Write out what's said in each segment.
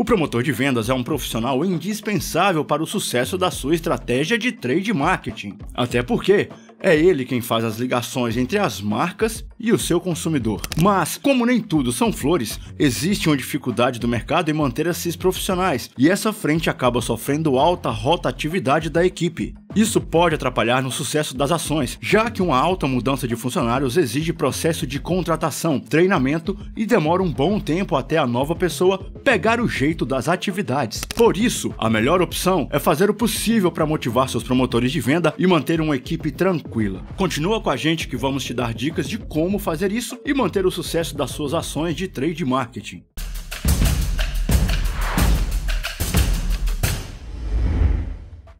O promotor de vendas é um profissional indispensável para o sucesso da sua estratégia de trade marketing, até porque é ele quem faz as ligações entre as marcas e o seu consumidor. Mas, como nem tudo são flores, existe uma dificuldade do mercado em manter esses profissionais, e essa frente acaba sofrendo alta rotatividade da equipe. Isso pode atrapalhar no sucesso das ações, já que uma alta mudança de funcionários exige processo de contratação, treinamento e demora um bom tempo até a nova pessoa pegar o jeito das atividades. Por isso, a melhor opção é fazer o possível para motivar seus promotores de venda e manter uma equipe tranquila. Continua com a gente que vamos te dar dicas de como fazer isso e manter o sucesso das suas ações de trade marketing.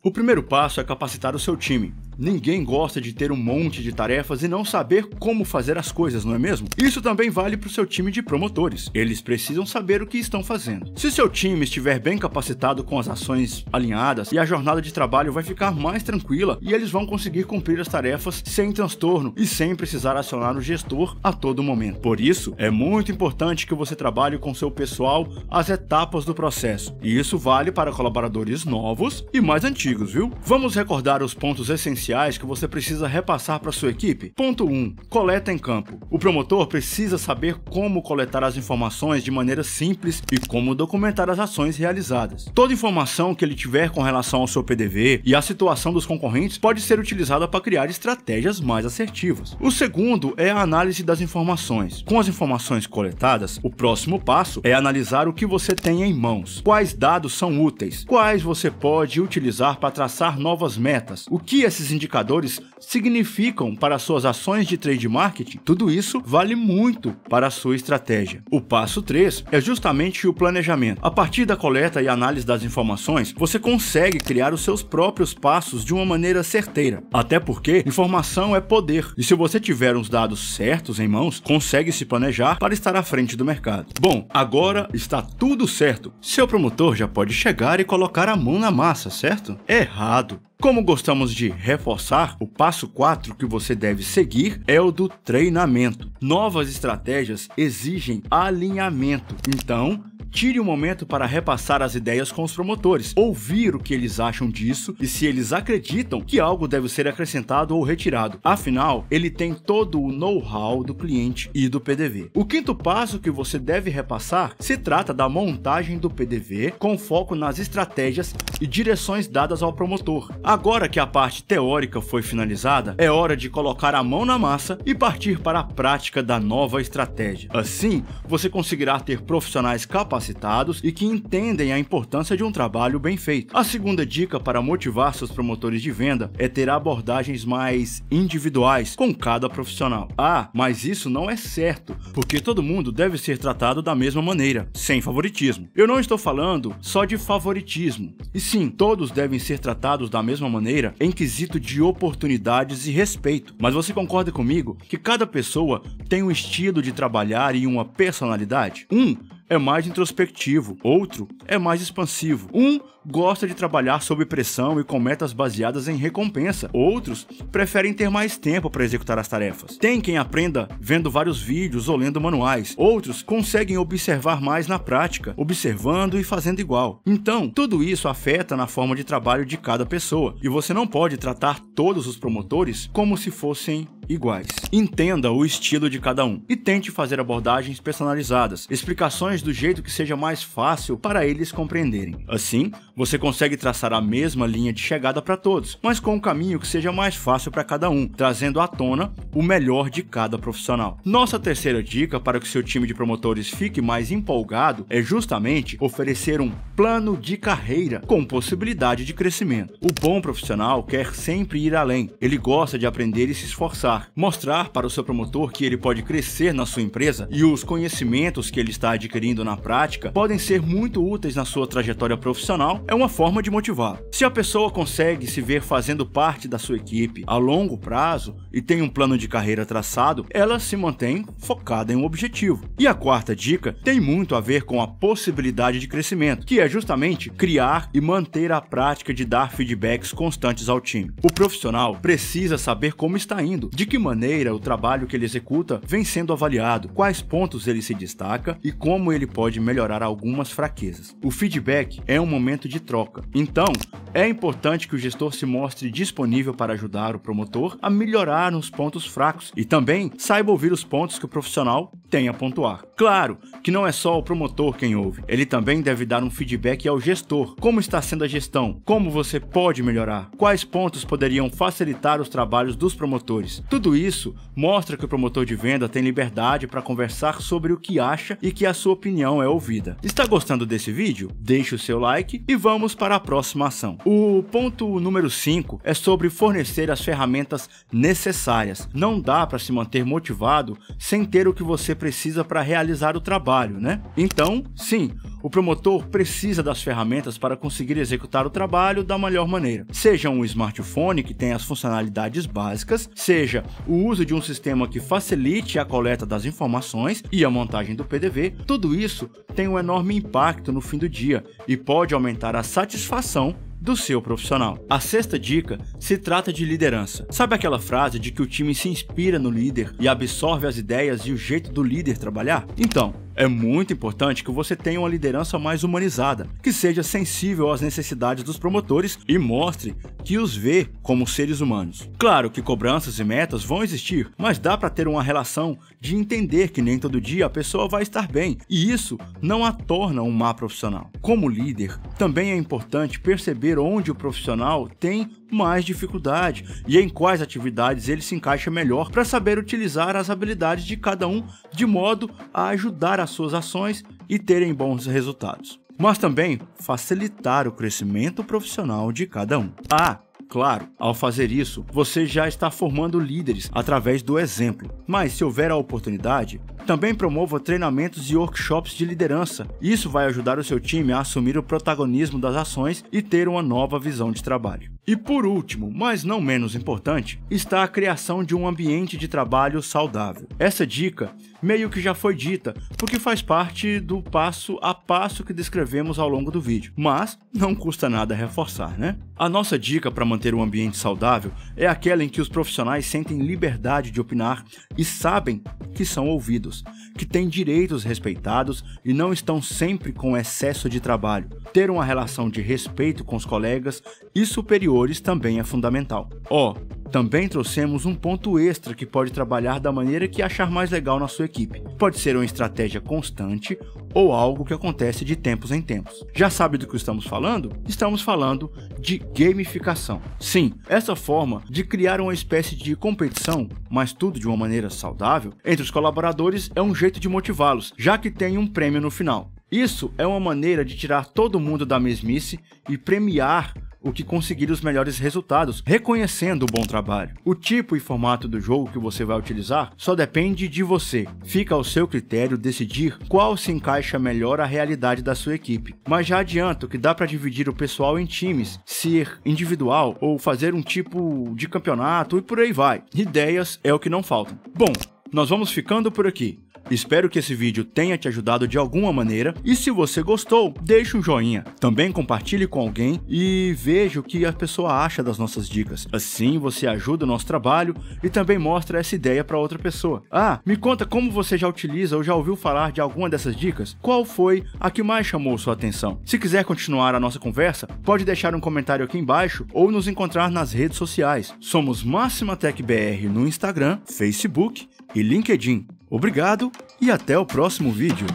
O primeiro passo é capacitar o seu time. Ninguém gosta de ter um monte de tarefas e não saber como fazer as coisas, não é mesmo? Isso também vale para o seu time de promotores. Eles precisam saber o que estão fazendo. Se seu time estiver bem capacitado com as ações alinhadas e a jornada de trabalho vai ficar mais tranquila e eles vão conseguir cumprir as tarefas sem transtorno e sem precisar acionar o gestor a todo momento. Por isso, é muito importante que você trabalhe com seu pessoal as etapas do processo. E isso vale para colaboradores novos e mais antigos, viu? Vamos recordar os pontos essenciais iniciais que você precisa repassar para sua equipe? Ponto 1. Coleta em campo. O promotor precisa saber como coletar as informações de maneira simples e como documentar as ações realizadas. Toda informação que ele tiver com relação ao seu PDV e à situação dos concorrentes pode ser utilizada para criar estratégias mais assertivas. O segundo é a análise das informações. Com as informações coletadas, o próximo passo é analisar o que você tem em mãos, quais dados são úteis, quais você pode utilizar para traçar novas metas, o que esses indicadores significam para suas ações de trade marketing, tudo isso vale muito para a sua estratégia. O passo 3 é justamente o planejamento. A partir da coleta e análise das informações, você consegue criar os seus próprios passos de uma maneira certeira. Até porque informação é poder, e se você tiver os dados certos em mãos, consegue se planejar para estar à frente do mercado. Bom, agora está tudo certo. Seu promotor já pode chegar e colocar a mão na massa, certo? Errado. Como gostamos de reforçar reforçar, o passo 4 que você deve seguir é o do treinamento. Novas estratégias exigem alinhamento. Então, Tire um momento para repassar as ideias com os promotores, ouvir o que eles acham disso e se eles acreditam que algo deve ser acrescentado ou retirado. Afinal, ele tem todo o know-how do cliente e do PDV. O quinto passo que você deve repassar se trata da montagem do PDV com foco nas estratégias e direções dadas ao promotor. Agora que a parte teórica foi finalizada, é hora de colocar a mão na massa e partir para a prática da nova estratégia. Assim, você conseguirá ter profissionais capazes capacitados e que entendem a importância de um trabalho bem feito. A segunda dica para motivar seus promotores de venda é ter abordagens mais individuais com cada profissional. Ah, mas isso não é certo, porque todo mundo deve ser tratado da mesma maneira, sem favoritismo. Eu não estou falando só de favoritismo, e sim, todos devem ser tratados da mesma maneira em quesito de oportunidades e respeito. Mas você concorda comigo que cada pessoa tem um estilo de trabalhar e uma personalidade? Um é mais introspectivo, outro é mais expansivo. Um gosta de trabalhar sob pressão e com metas baseadas em recompensa. Outros preferem ter mais tempo para executar as tarefas. Tem quem aprenda vendo vários vídeos ou lendo manuais. Outros conseguem observar mais na prática, observando e fazendo igual. Então, tudo isso afeta na forma de trabalho de cada pessoa, e você não pode tratar todos os promotores como se fossem iguais. Entenda o estilo de cada um e tente fazer abordagens personalizadas, explicações do jeito que seja mais fácil para eles compreenderem. Assim, você consegue traçar a mesma linha de chegada para todos, mas com um caminho que seja mais fácil para cada um, trazendo à tona o melhor de cada profissional. Nossa terceira dica para que seu time de promotores fique mais empolgado é justamente oferecer um plano de carreira com possibilidade de crescimento. O bom profissional quer sempre ir além, ele gosta de aprender e se esforçar mostrar para o seu promotor que ele pode crescer na sua empresa e os conhecimentos que ele está adquirindo na prática podem ser muito úteis na sua trajetória profissional, é uma forma de motivar. Se a pessoa consegue se ver fazendo parte da sua equipe a longo prazo e tem um plano de carreira traçado, ela se mantém focada em um objetivo. E a quarta dica tem muito a ver com a possibilidade de crescimento, que é justamente criar e manter a prática de dar feedbacks constantes ao time. O profissional precisa saber como está indo, de que maneira o trabalho que ele executa vem sendo avaliado, quais pontos ele se destaca e como ele pode melhorar algumas fraquezas. O feedback é um momento de troca. Então, é importante que o gestor se mostre disponível para ajudar o promotor a melhorar nos pontos fracos e também saiba ouvir os pontos que o profissional tem a pontuar. Claro que não é só o promotor quem ouve, ele também deve dar um feedback ao gestor. Como está sendo a gestão? Como você pode melhorar? Quais pontos poderiam facilitar os trabalhos dos promotores? Tudo isso mostra que o promotor de venda tem liberdade para conversar sobre o que acha e que a sua opinião é ouvida. Está gostando desse vídeo? Deixe o seu like e vamos para a próxima ação. O ponto número 5 é sobre fornecer as ferramentas necessárias. Não dá para se manter motivado sem ter o que você precisa para realizar o trabalho, né? Então, sim, o promotor precisa das ferramentas para conseguir executar o trabalho da melhor maneira. Seja um smartphone que tem as funcionalidades básicas, seja seja, o uso de um sistema que facilite a coleta das informações e a montagem do PDV, tudo isso tem um enorme impacto no fim do dia e pode aumentar a satisfação do seu profissional. A sexta dica se trata de liderança. Sabe aquela frase de que o time se inspira no líder e absorve as ideias e o jeito do líder trabalhar? Então, é muito importante que você tenha uma liderança mais humanizada, que seja sensível às necessidades dos promotores e mostre que os vê como seres humanos. Claro que cobranças e metas vão existir, mas dá para ter uma relação de entender que nem todo dia a pessoa vai estar bem, e isso não a torna um má profissional. Como líder, também é importante perceber onde o profissional tem mais dificuldade e em quais atividades ele se encaixa melhor para saber utilizar as habilidades de cada um de modo a ajudar as suas ações e terem bons resultados, mas também facilitar o crescimento profissional de cada um. Ah, claro, ao fazer isso, você já está formando líderes através do exemplo, mas se houver a oportunidade, também promova treinamentos e workshops de liderança. Isso vai ajudar o seu time a assumir o protagonismo das ações e ter uma nova visão de trabalho. E por último, mas não menos importante, está a criação de um ambiente de trabalho saudável. Essa dica meio que já foi dita, porque faz parte do passo a passo que descrevemos ao longo do vídeo, mas não custa nada reforçar, né? A nossa dica para manter um ambiente saudável é aquela em que os profissionais sentem liberdade de opinar e sabem que são ouvidos humanos, que têm direitos respeitados e não estão sempre com excesso de trabalho. Ter uma relação de respeito com os colegas e superiores também é fundamental. Ó, oh, também trouxemos um ponto extra que pode trabalhar da maneira que achar mais legal na sua equipe. Pode ser uma estratégia constante ou algo que acontece de tempos em tempos. Já sabe do que estamos falando? Estamos falando de gamificação. Sim, essa forma de criar uma espécie de competição, mas tudo de uma maneira saudável, entre os colaboradores é um jeito de motivá-los, já que tem um prêmio no final. Isso é uma maneira de tirar todo mundo da mesmice e premiar o que conseguir os melhores resultados, reconhecendo o bom trabalho. O tipo e formato do jogo que você vai utilizar só depende de você. Fica ao seu critério decidir qual se encaixa melhor à realidade da sua equipe. Mas já adianto que dá para dividir o pessoal em times, ser individual ou fazer um tipo de campeonato e por aí vai. Ideias é o que não faltam. Bom, nós vamos ficando por aqui. Espero que esse vídeo tenha te ajudado de alguma maneira e se você gostou, deixe um joinha. Também compartilhe com alguém e veja o que a pessoa acha das nossas dicas. Assim você ajuda o nosso trabalho e também mostra essa ideia para outra pessoa. Ah, me conta como você já utiliza ou já ouviu falar de alguma dessas dicas? Qual foi a que mais chamou sua atenção? Se quiser continuar a nossa conversa, pode deixar um comentário aqui embaixo ou nos encontrar nas redes sociais. Somos Máxima Tech BR no Instagram, Facebook e LinkedIn. Obrigado e até o próximo vídeo.